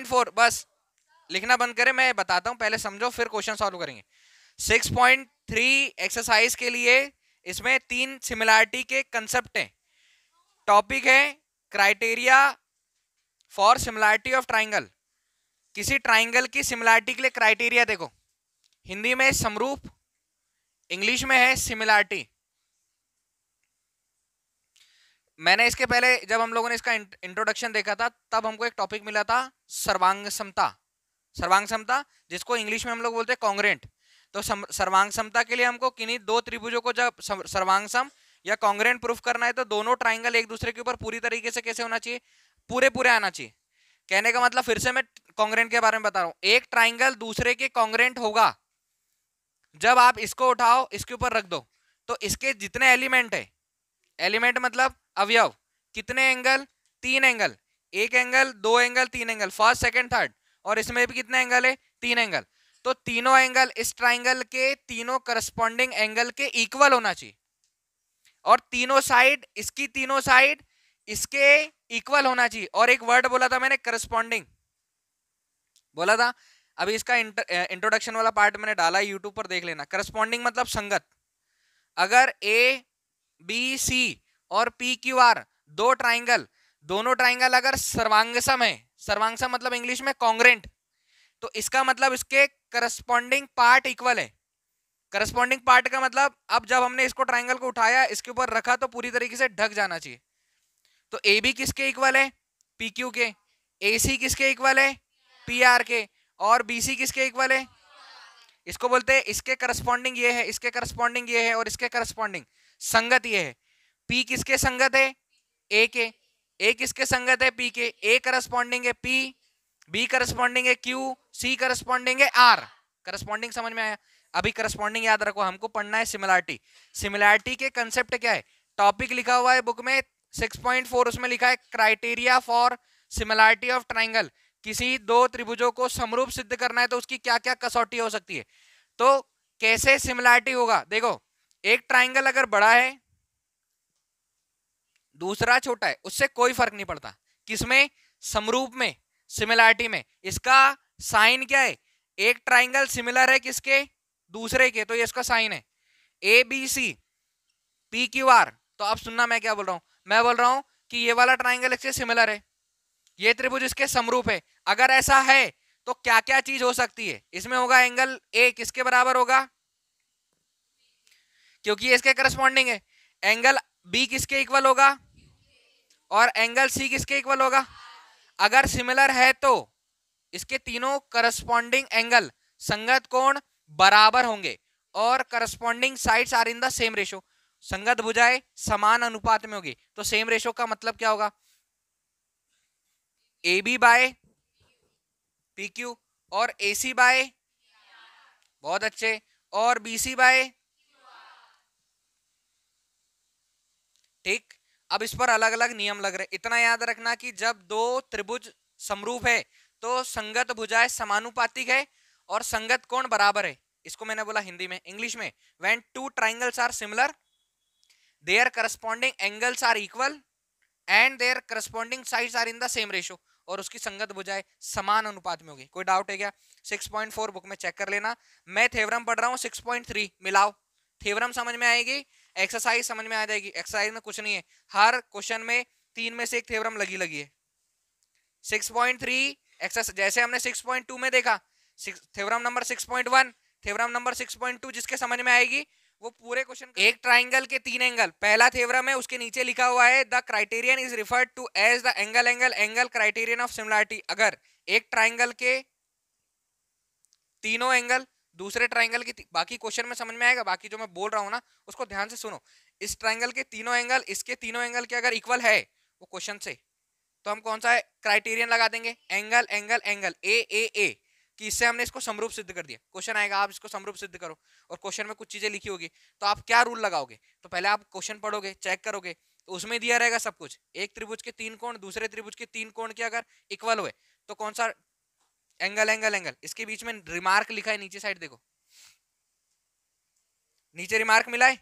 point four बस लिखना बंद करें मैं बताता हूं पहले समझो फिर क्वेश्चन सॉल्व करेंगे सिक्स पॉइंट थ्री एक्सरसाइज के लिए इसमें तीन सिमिलैरिटी के कंसेप्ट हैं टॉपिक है criteria for similarity of triangle किसी ट्राइंगल की सिमिलैरिटी के लिए क्राइटेरिया देखो हिंदी में समरूप इंग्लिश में है सिमिलैरिटी मैंने इसके पहले जब हम लोगों ने इसका इंट्रोडक्शन देखा था तब हमको एक टॉपिक मिला था सर्वांग समता सर्वांग समता जिसको इंग्लिश में हम लोग बोलते हैं कांग्रेंट तो सर्वांग समता के लिए हमको किन्हीं दो त्रिभुजों को जब सर्वांग सम या कांग्रेंट प्रूफ करना है तो दोनों ट्राइंगल एक दूसरे के ऊपर पूरी तरीके से कैसे होना चाहिए पूरे पूरे आना चाहिए कहने का मतलब फिर से मैं कांग्रेंट के बारे में बता रहा हूँ एक ट्राइंगल दूसरे के कांग्रेंट होगा जब आप इसको उठाओ इसके ऊपर रख दो तो इसके जितने एलिमेंट है एलिमेंट मतलब अवयव कितने एंगल तीन एंगल एक एंगल दो एंगल तीन एंगल फर्स्ट सेकंड थर्ड और इसमें भी कितने एंगल है तीन एंगल तो तीनों एंगल इस ट्राइंगल के तीनों करस्पॉन्डिंग एंगल के इक्वल होना चाहिए और तीनों साइड इसकी तीनों साइड इसके इक्वल होना चाहिए और एक वर्ड बोला था मैंने करस्पॉन्डिंग बोला था अभी इसका इंट्रोडक्शन वाला पार्ट मैंने डाला यूट्यूब पर देख लेना करस्पॉन्डिंग मतलब संगत अगर ए बी सी और पी क्यू आर दो ट्राइंगल दोनों ट्राइंगल अगर सर्वांगसम है सर्वांगसम मतलब इंग्लिश में कॉन्ग्रेंट तो इसका मतलब इसके करस्पॉन्डिंग पार्ट इक्वल है करस्पॉन्डिंग पार्ट का मतलब अब जब हमने इसको ट्राइंगल को उठाया इसके ऊपर रखा तो पूरी तरीके से ढक जाना चाहिए तो ए बी किसके इक्वल है पी क्यू के ए सी किसके इक्वल है पी आर के और बी सी किसके इक्वल है इसको बोलते हैं इसके करस्पॉन्डिंग ये है इसके करस्पॉन्डिंग ये है और इसके करस्पॉन्डिंग संगत ये है पी किसके संगत है ए के ए किसके संगत है पी के ए करस्पॉन्डिंग है पी बी करस्पॉन्डिंग है क्यू सी करस्पॉन्डिंग है आर करस्पॉन्डिंग समझ में आया अभी करस्पॉन्डिंग याद रखो हमको पढ़ना है सिमिलरिटी सिमिलरिटी के कंसेप्ट क्या है टॉपिक लिखा हुआ है बुक में 6.4 उसमें लिखा है criteria for similarity of triangle किसी दो त्रिभुजों को समरूप सिद्ध करना है तो उसकी क्या क्या कसौटी हो सकती है तो कैसे सिमिलरिटी होगा देखो एक ट्राइंगल अगर बड़ा है दूसरा छोटा है उससे कोई फर्क नहीं पड़ता किसमें समरूप में सिमिलैरिटी में इसका साइन क्या है एक ट्राइंगल सिमिलर है किसके दूसरे के तो ये इसका साइन है A B C P Q R तो आप सुनना मैं क्या बोल रहा हूं मैं बोल रहा हूं कि ये वाला ट्राइंगल इससे सिमिलर है ये त्रिभुज इसके समरूप है अगर ऐसा है तो क्या क्या चीज हो सकती है इसमें होगा एंगल ए किसके बराबर होगा क्योंकि इसके करस्पॉन्डिंग है एंगल बी किसके इक्वल होगा और एंगल सी किसके इक्वल होगा अगर सिमिलर है तो इसके तीनों करस्पॉन्डिंग एंगल संगत कोण बराबर होंगे और corresponding sides are in the same ratio संगत भुजाएं समान अनुपात में होगी तो सेम रेशो का मतलब क्या होगा A B by P Q और ए सी बाय बहुत अच्छे और बी सी बाय ठीक अब इस पर अलग अलग नियम लग रहे इतना याद रखना कि जब दो त्रिभुज समरूप है तो संगत भुजाएं समानुपातिक है और संगत कोण बराबर है इसको मैंने बोला हिंदी में इंग्लिश में when two triangles are similar their corresponding angles are equal and their corresponding side are in the same ratio और उसकी संगत बुझाए समान अनुपात में होगी कोई डाउट है क्या 6.4 बुक में चेक कर लेना मैं थेवरम पढ़ रहा हूँ 6.3 मिलाओ थेवरम समझ में आएगी एक्सरसाइज समझ में आ जाएगी एक्सरसाइज में कुछ नहीं है हर क्वेश्चन में तीन में से एक थ्योरम लगी लगी है सिक्स पॉइंट थ्री एक्सरसाइज जैसे हमने सिक्स पॉइंट टू में देखा theorem number six point one theorem number six point two जिसके समझ में आएगी वो पूरे क्वेश्चन एक ट्राइंगल के तीन एंगल पहला थेवरम है उसके नीचे लिखा हुआ है the criterion is referred to as the angle angle angle criterion of similarity अगर एक ट्राइंगल के तीनों एंगल दूसरे ट्राइंगल की बाकी क्वेश्चन में समझ में आएगा बाकी जो मैं बोल रहा हूँ ना उसको ध्यान से सुनो इस ट्राइंगल के तीनों एंगल इसके तीनों एंगल के अगर इक्वल है वो क्वेश्चन से तो हम कौन सा क्राइटेरियन लगा देंगे angle angle angle A A A कि इससे हमने इसको समरूप सिद्ध कर दिया क्वेश्चन आएगा आप इसको समरूप सिद्ध करो और क्वेश्चन में कुछ चीजें लिखी होगी तो आप क्या रूल लगाओगे तो पहले आप क्वेश्चन पढ़ोगे चेक करोगे तो उसमें दिया रहेगा सब कुछ एक त्रिभुज के तीन कोण दूसरे त्रिभुज के तीन कोण के अगर इक्वल हुए तो कौन सा एंगल एंगल एंगल इसके बीच में रिमार्क लिखा है नीचे साइड देखो नीचे रिमार्क मिला है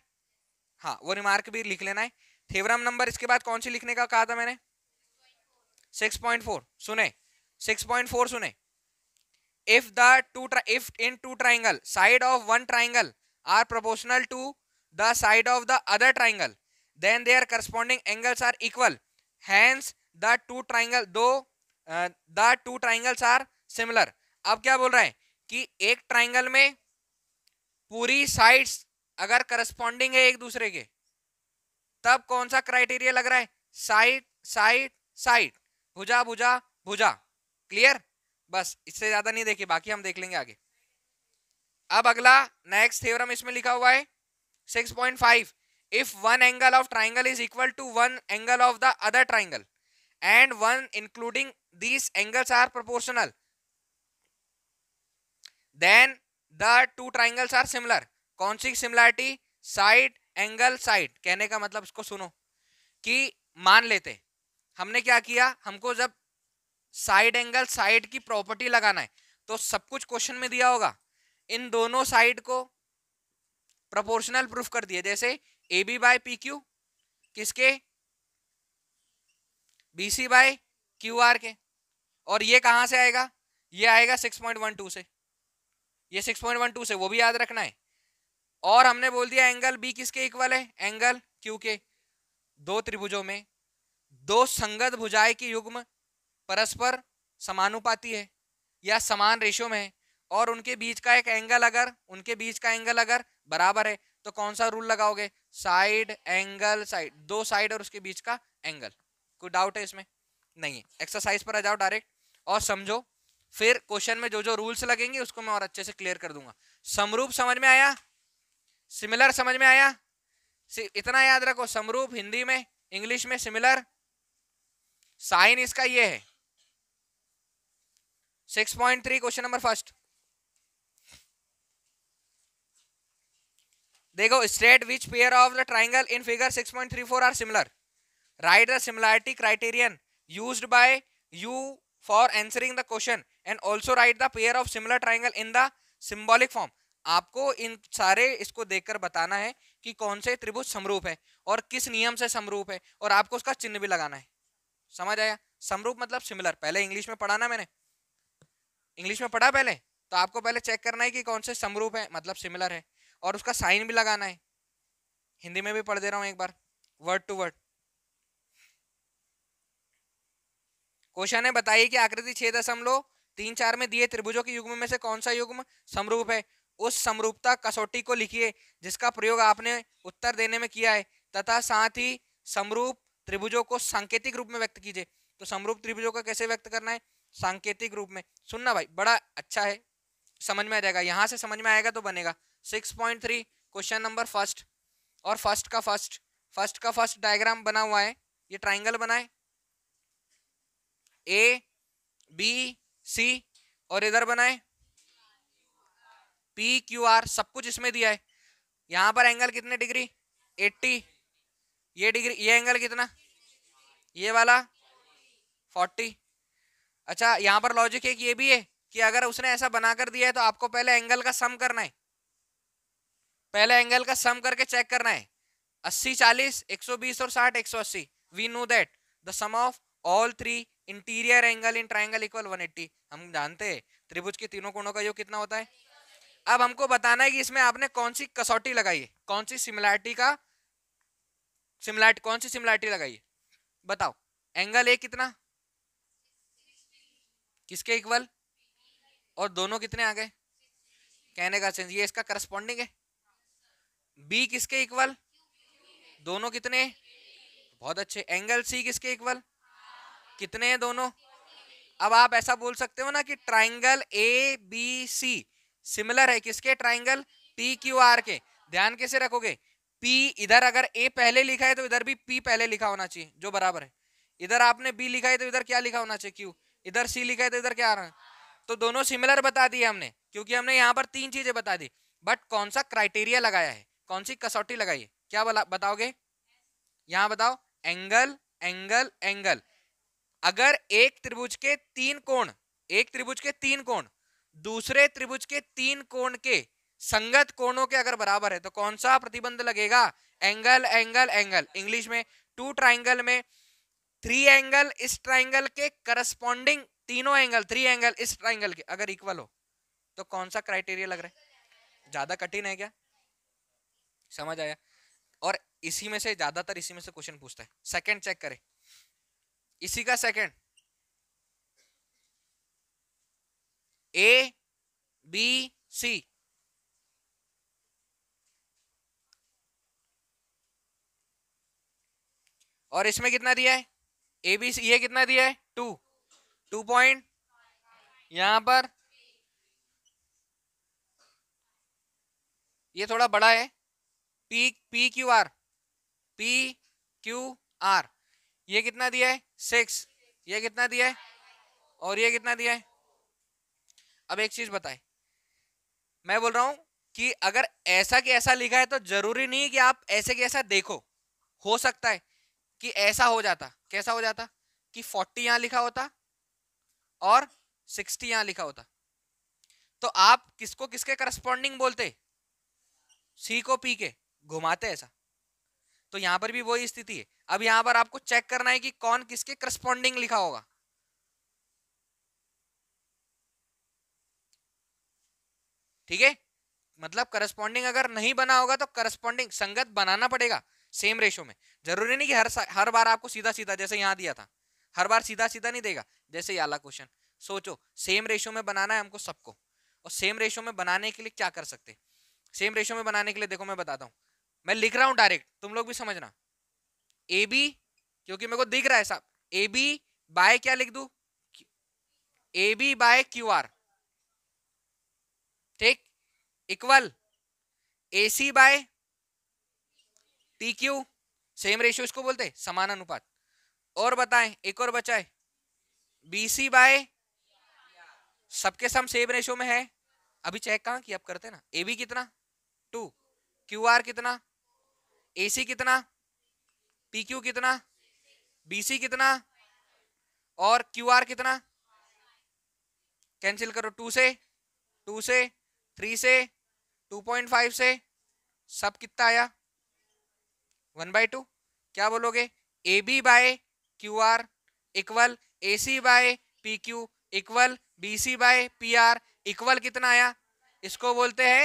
हाँ वो रिमार्क भी लिख लेना है थेवरम नंबर इसके बाद कौन सी लिखने का कहा था मैंने 6.4 सुने 6.4 सुने if the two if in two triangle side of one triangle are proportional to the side of the other triangle then their corresponding angles are equal hence the two triangle दो the two triangles are similar अब क्या बोल रहा है कि एक triangle में पूरी साइड्स अगर करस्पॉन्डिंग है एक दूसरे के तब कौन सा क्राइटेरिया लग रहा है साइड साइड साइड भुजा भुजा भुजा क्लियर बस इससे ज्यादा नहीं देखिए बाकी हम देख लेंगे आगे अब अगला नेक्स्ट थ्योरम इसमें लिखा हुआ है 6.5 if one angle of triangle is equal to one angle of the other triangle and one including these angles are proportional then the two triangles are similar कौन सी सिमिलरिटी साइड एंगल साइड कहने का मतलब इसको सुनो कि मान लेते हमने क्या किया हमको जब साइड एंगल साइड की प्रॉपर्टी लगाना है तो सब कुछ क्वेश्चन में दिया होगा इन दोनों साइड को प्रोपोर्शनल प्रूफ कर दिया जैसे A B by P Q किसके B C by Q R के और ये कहाँ से आएगा ये आएगा सिक्स पॉइंट वन टू से ये 6.12 से वो भी याद रखना है और हमने बोल दिया एंगल बी किसके इक्वल है एंगल क्यू के दो त्रिभुजों में दो संगत भुजाएं की युग्म परस्पर समानुपाती है या समान रेशो में है और उनके बीच का एक एंगल अगर उनके बीच का एंगल अगर बराबर है तो कौन सा रूल लगाओगे साइड एंगल साइड दो साइड और उसके बीच का एंगल कोई डाउट है इसमें नहीं है एक्सरसाइज पर आ जाओ डायरेक्ट और समझो फिर क्वेश्चन में जो जो रूल्स लगेंगे उसको मैं और अच्छे से क्लियर कर दूंगा समरूप समझ में आया सिमिलर समझ में आया इतना याद रखो समरूप हिंदी में इंग्लिश में सिमिलर साइन इसका ये है 6.3 क्वेश्चन नंबर फर्स्ट देखो state which pair of the triangle in figure 6.34 are similar write the similarity criterion used by you for answering the question and also write the pair of similar triangle in the symbolic form आपको इन सारे इसको देखकर बताना है कि कौन से त्रिभुज समरूप है और किस नियम से समरूप है और आपको उसका चिन्ह भी लगाना है समझ आया समरूप मतलब सिमिलर पहले इंग्लिश में पढ़ा ना मैंने इंग्लिश में पढ़ा पहले तो आपको पहले चेक करना है कि कौन से समरूप है मतलब सिमिलर है और उसका साइन भी लगाना है हिंदी में भी पढ़ दे रहा हूँ एक बार वर्ड टू वर्ड क्वेश्चन है बताइए कि आकृति छह दशमलव तीन चार में दिए त्रिभुजों के युग्म में से कौन सा युग्म समरूप है उस समरूपता कसौटी को लिखिए जिसका प्रयोग आपने उत्तर देने में किया है तथा साथ ही समरूप त्रिभुजों को सांकेतिक रूप में व्यक्त कीजिए तो समरूप त्रिभुजों का कैसे व्यक्त करना है सांकेतिक रूप में सुनना भाई बड़ा अच्छा है समझ में आ जाएगा यहाँ से समझ में आएगा तो बनेगा six point three question number first और फर्स्ट का फर्स्ट फर्स्ट का फर्स्ट डायग्राम बना हुआ है ये ट्राइंगल बनाए ए बी सी और इधर बनाए पी क्यू आर सब कुछ इसमें दिया है यहां पर एंगल कितने डिग्री 80 ये डिग्री ये एंगल कितना ये वाला 40 अच्छा यहाँ पर लॉजिक एक ये भी है कि अगर उसने ऐसा बना कर दिया है तो आपको पहले एंगल का सम करना है पहले एंगल का सम करके चेक करना है 80 40 120 और 60 180 we know that the sum of all three interior angle in triangle equal 180 हम जानते हैं त्रिभुज के तीनों कोणों का योग कितना होता है अब हमको बताना है कि इसमें आपने कौन सी कसौटी लगाई है कौन सी सिमिलैरिटी का सिमिलैरिटी कौन सी सिमिलैरिटी लगाई है बताओ एंगल ए कितना किसके इक्वल और दोनों कितने आ गए कहने का सेंस ये इसका करस्पॉन्डिंग है बी किसके इक्वल दोनों कितने बहुत अच्छे एंगल सी किसके इक्वल कितने हैं दोनों अब आप ऐसा बोल सकते हो ना कि triangle A B C similar है किसके ट्राइंगल पी क्यू आर के ध्यान कैसे रखोगे पी इधर अगर ए पहले लिखा है तो इधर भी पी पहले लिखा होना चाहिए जो बराबर है इधर आपने बी लिखा है तो इधर क्या लिखा होना चाहिए क्यू इधर सी लिखा है तो इधर क्या आ रहा है तो दोनों सिमिलर बता दिए हमने क्योंकि हमने यहाँ पर तीन चीजें बता दी बट कौन सा क्राइटेरिया लगाया है कौन सी कसौटी लगाई है क्या बताओगे यहाँ बताओ एंगल एंगल एंगल अगर एक त्रिभुज के तीन कोण एक त्रिभुज के तीन कोण दूसरे त्रिभुज के तीन कोण के संगत कोणों के अगर बराबर है तो कौन सा प्रतिबंध लगेगा एंगल एंगल एंगल इंग्लिश में टू ट्राइंगल में थ्री एंगल इस ट्राइंगल के करस्पॉन्डिंग तीनों एंगल थ्री एंगल इस ट्राइंगल के अगर इक्वल हो तो कौन सा क्राइटेरिया लग रहा है ज्यादा कठिन है क्या समझ आया और इसी में से ज्यादातर इसी में से क्वेश्चन पूछता है सेकंड चेक करें इसी का सेकंड ए बी सी और इसमें कितना दिया है ए बी सी ये कितना दिया है टू टू पॉइंट यहां पर ये थोड़ा बड़ा है P P Q R P Q R ये कितना दिया है सिक्स ये कितना दिया है और ये कितना दिया है अब एक चीज बताए मैं बोल रहा हूं कि अगर ऐसा कि ऐसा लिखा है तो जरूरी नहीं कि आप ऐसे कि ऐसा देखो हो सकता है कि ऐसा हो जाता कैसा हो जाता कि फोर्टी यहां लिखा होता और सिक्सटी यहां लिखा होता तो आप किसको किसके करस्पॉन्डिंग बोलते सी को पी के घुमाते ऐसा तो यहां पर भी वही स्थिति है अब यहां पर आपको चेक करना है कि कौन किसके करस्पॉन्डिंग लिखा होगा ठीक है मतलब करस्पॉन्डिंग अगर नहीं बना होगा तो करस्पॉन्डिंग संगत बनाना पड़ेगा सेम रेशो में जरूरी नहीं कि हर हर बार आपको सीधा सीधा जैसे यहां दिया था हर बार सीधा सीधा नहीं देगा जैसे ये आला क्वेश्चन सोचो सेम रेशो में बनाना है हमको सबको और सेम रेशो में बनाने के लिए क्या कर सकते सेम रेशो में बनाने के लिए देखो मैं बताता हूँ मैं लिख रहा हूँ डायरेक्ट तुम लोग भी समझना ए बी क्योंकि मेरे को दिख रहा है साहब ए बी बाय क्या लिख दू A B by Q R ठीक equal A C by P Q same ratio इसको बोलते हैं समान अनुपात और बताएं एक और बचा है बी सी बाय सबके सम सेम रेशियो में है अभी चेक कहां की आप करते ना ए बी कितना टू क्यू आर कितना ए सी कितना पी क्यू कितना बी सी कितना और क्यू आर कितना कैंसिल करो टू से टू से थ्री से टू पॉइंट फाइव से सब कितना आया वन बाई टू क्या बोलोगे A B by Q R equal A C by P Q equal B C by P R equal कितना आया इसको बोलते हैं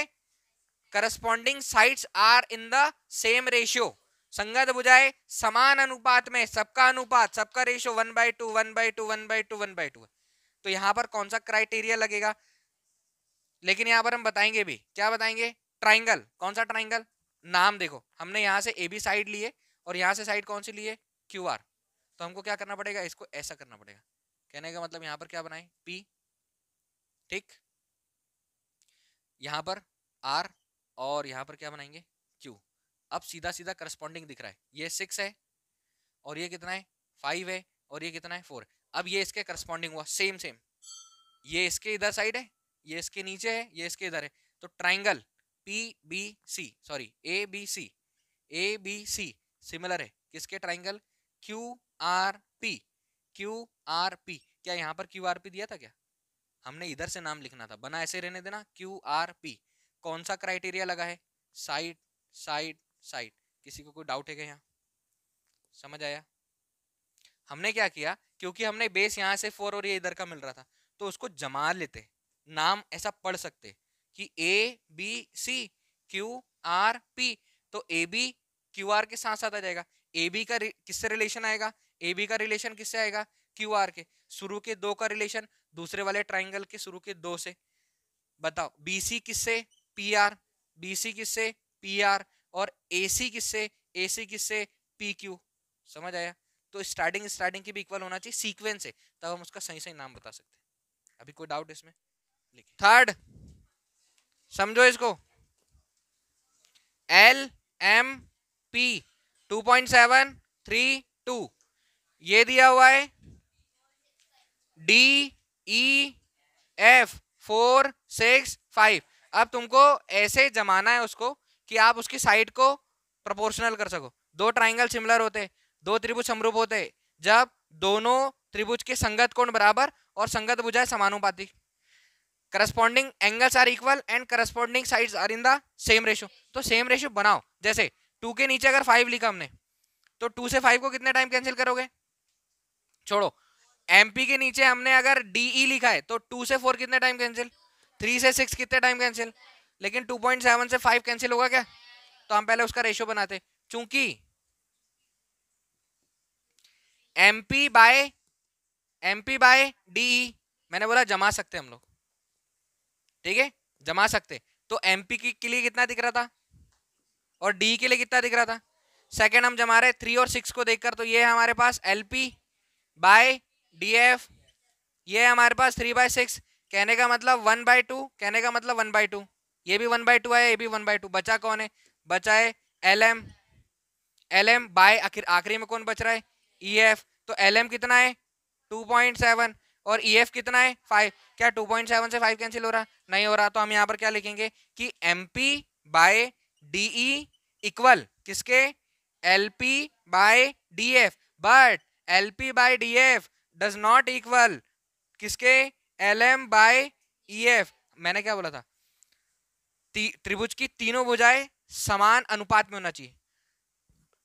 corresponding sides are in the same ratio संगत बुझाए समान अनुपात में सबका अनुपात सबका ratio one by two one by two one by two one by two तो यहाँ पर कौन सा क्राइटेरिया लगेगा लेकिन यहाँ पर हम बताएंगे भी क्या बताएंगे ट्राइंगल कौन सा ट्राइंगल नाम देखो हमने यहाँ से ए बी साइड लिए और यहाँ से साइड कौन सी लिए क्यू आर तो हमको क्या करना पड़ेगा इसको ऐसा करना पड़ेगा कहने का मतलब यहाँ पर क्या बनाए पी ठीक यहाँ पर आर और यहाँ पर क्या बनाएंगे अब सीधा सीधा करस्पॉन्डिंग दिख रहा है ये सिक्स है और ये कितना है फाइव है और ये कितना है फोर अब ये इसके करस्पॉन्डिंग हुआ सेम सेम ये इसके इधर साइड है ये इसके नीचे है ये इसके इधर है तो triangle P B C sorry A B C A B C similar है किसके triangle Q R P Q R P क्या यहाँ पर क्यू आर पी दिया था क्या हमने इधर से नाम लिखना था बना ऐसे रहने देना क्यू आर पी कौन सा क्राइटेरिया लगा है साइड साइड साइड किसी को कोई डाउट है क्या यहाँ समझ आया हमने क्या किया क्योंकि हमने बेस यहाँ से फोर और ये इधर का मिल रहा था तो उसको जमा लेते नाम ऐसा पढ़ सकते कि A B C Q R P तो ए बी क्यू आर के साथ साथ आ जाएगा ए बी का किससे रिलेशन आएगा ए बी का रिलेशन किससे आएगा क्यू आर के शुरू के दो का रिलेशन दूसरे वाले ट्राइंगल के शुरू के दो से बताओ बी सी किससे पी आर बी सी किससे पी आर और ए सी किससे ए सी किससे पी क्यू समझ आया तो स्टार्टिंग स्टार्टिंग की भी इक्वल होना चाहिए सीक्वेंस है तब हम उसका सही सही नाम बता सकते हैं अभी कोई डाउट इसमें थर्ड समझो इसको L M P two point seven three two ये दिया हुआ है D E F four six five अब तुमको ऐसे जमाना है उसको कि आप उसकी साइड को प्रोपोर्शनल कर सको दो ट्राइंगल सिमिलर होते दो त्रिभुज समरूप होते जब दोनों त्रिभुज के संगत कोण बराबर और संगत बुझाए समानुपाती corresponding angles are equal and corresponding sides are in the same ratio तो सेम रेशो बनाओ जैसे टू के नीचे अगर फाइव लिखा हमने तो टू से फाइव को कितने टाइम कैंसिल करोगे छोड़ो एमपी के नीचे हमने अगर डीई e लिखा है तो टू से फोर कितने टाइम कैंसिल थ्री से सिक्स कितने टाइम कैंसिल लेकिन 2.7 से 5 कैंसिल होगा क्या तो हम पहले उसका रेशियो बनाते चूंकि MP by MP by D मैंने बोला जमा सकते हम लोग ठीक है जमा सकते तो एमपी के, के लिए कितना दिख रहा था और डी e के लिए कितना दिख रहा था सेकेंड हम जमा रहे थ्री और सिक्स को देखकर तो ये है हमारे पास L P by D F ये है हमारे पास थ्री बाय सिक्स कहने का मतलब वन बाय टू कहने का मतलब वन बाय टू ये भी वन बाई टू आया ये भी वन बाई टू बचा कौन है बचा है L M L M by आखिर आखिरी में कौन बच रहा है ई एफ तो एल एम कितना है टू पॉइंट सेवन और ई एफ कितना है फाइव क्या टू पॉइंट सेवन से फाइव कैंसिल हो रहा नहीं हो रहा तो हम यहाँ पर क्या लिखेंगे कि M P by D E equal किसके L P by D F but L P by D F does not equal किसके L M by E F मैंने क्या बोला था त्रिभुज की तीनों भुजाएं समान अनुपात में होना चाहिए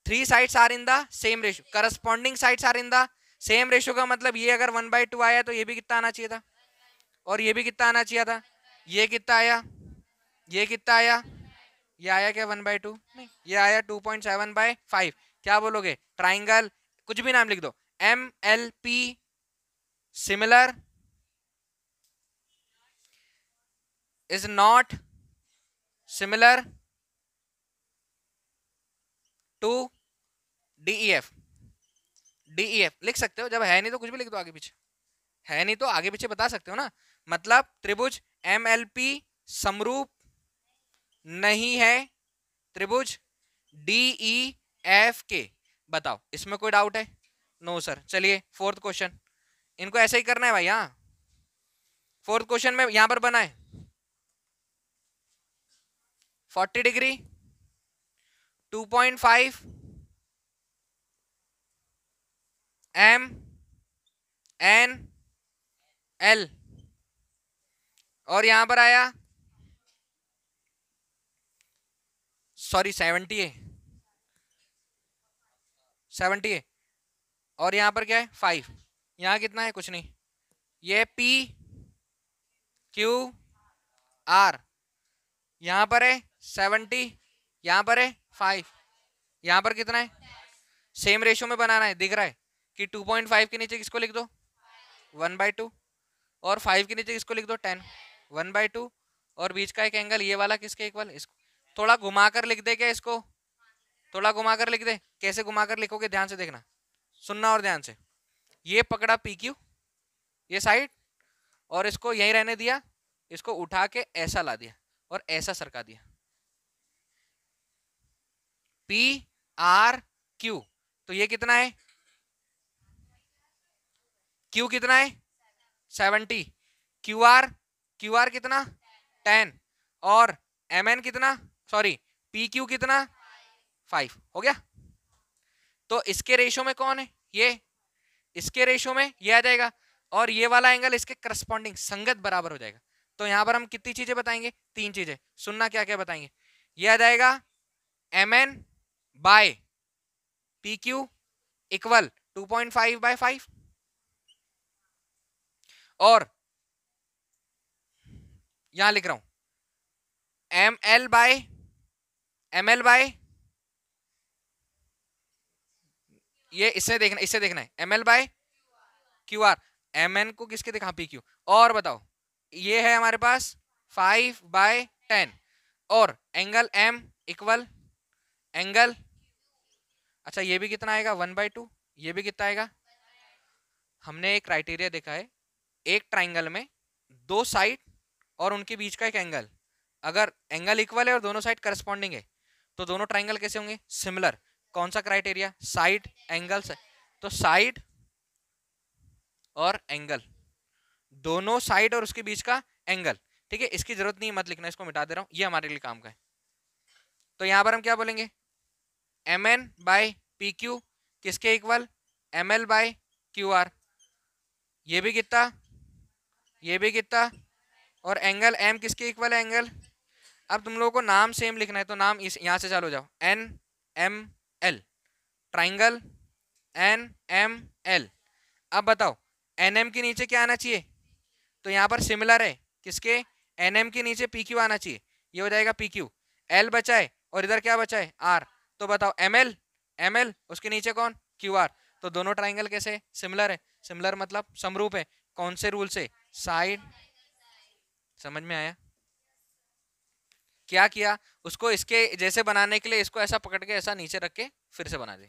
three sides are in the same ratio corresponding sides are in the same ratio का मतलब ये अगर वन बाई टू आया तो ये भी कितना आना चाहिए था और ये भी कितना आना चाहिए था ये कितना आया ये कितना आया ये आया क्या वन बाई टू नहीं ये आया two point seven by five क्या बोलोगे ट्राइंगल कुछ भी नाम लिख दो M L P similar is not similar to DEF DEF लिख सकते हो जब है नहीं तो कुछ भी लिख दो आगे पीछे है नहीं तो आगे पीछे बता सकते हो ना मतलब त्रिभुज एम एल पी समरूप नहीं है त्रिभुज डी ई एफ के बताओ इसमें कोई डाउट है नो सर चलिए फोर्थ क्वेश्चन इनको ऐसे ही करना है भाई हाँ फोर्थ क्वेश्चन में यहां पर बना है forty degree two point five M N L और यहां पर आया सॉरी सेवेंटी है सेवेंटी है और यहाँ पर क्या है फाइव यहाँ कितना है कुछ नहीं ये पी क्यू आर यहाँ पर है सेवेंटी यहाँ पर है फाइव यहाँ पर कितना है सेम रेशो में बनाना है दिख रहा है कि टू पॉइंट फाइव के नीचे किसको लिख दो वन बाई टू और फाइव के नीचे किसको लिख दो टेन वन बाई टू और बीच का एक एंगल ये वाला किसके इक्वल इसको थोड़ा घुमा कर लिख दे क्या इसको थोड़ा घुमा कर लिख दे कैसे घुमा कर लिखोगे ध्यान से देखना सुनना और ध्यान से ये पकड़ा पी क्यू ये साइड और इसको यहीं रहने दिया इसको उठा के ऐसा ला दिया और ऐसा सरका दिया पी आर क्यू तो ये कितना है क्यू कितना है seventy Q R Q R कितना टेन और एम एन कितना सॉरी पी क्यू कितना फाइव हो गया तो इसके रेशो में कौन है ये इसके रेशो में ये आ जाएगा और ये वाला एंगल इसके करस्पॉन्डिंग संगत बराबर हो जाएगा तो यहां पर हम कितनी चीज़ें बताएंगे तीन चीज़ें सुनना क्या क्या बताएंगे ये आ जाएगा M N by P Q equal two point five by five और यहां लिख रहा हूं M L by M L by ये इससे देखना इससे देखना है M L by Q R M N को किसके दिखा पी क्यू और बताओ ये है हमारे पास फाइव बाय टेन और एंगल एम इक्वल एंगल अच्छा ये भी कितना आएगा वन बाई टू ये भी कितना आएगा हमने एक क्राइटेरिया देखा है एक ट्राइंगल में दो साइड और उनके बीच का एक एंगल अगर एंगल इक्वल है और दोनों साइड करस्पॉन्डिंग है तो दोनों ट्राइंगल कैसे होंगे सिमिलर कौन सा क्राइटेरिया साइड एंगल तो साइड और एंगल दोनों साइड और उसके बीच का एंगल ठीक है इसकी जरूरत नहीं है मत लिखना इसको मिटा दे रहा हूँ ये हमारे लिए काम का है तो यहाँ पर हम क्या बोलेंगे M N by P Q किसके equal M L by Q R ये भी कितना ये भी कितना और एंगल एम किसके इक्वल है एंगल अब तुम लोगों को नाम सेम लिखना है तो नाम इस यहाँ से चालू जाओ N M L triangle N M L अब बताओ एन एम के नीचे क्या आना चाहिए तो यहाँ पर सिमिलर है किसके एन एम के नीचे पी क्यू आना चाहिए ये हो जाएगा पी क्यू एल बचाए और इधर क्या बचाए आर तो बताओ एम एल एम एल उसके नीचे कौन क्यू आर तो दोनों ट्राइंगल कैसे सिमिलर है सिमिलर मतलब समरूप है कौन से रूल से साइड समझ में आया क्या किया उसको इसके जैसे बनाने के लिए इसको ऐसा पकड़ के ऐसा नीचे रख के फिर से बना दे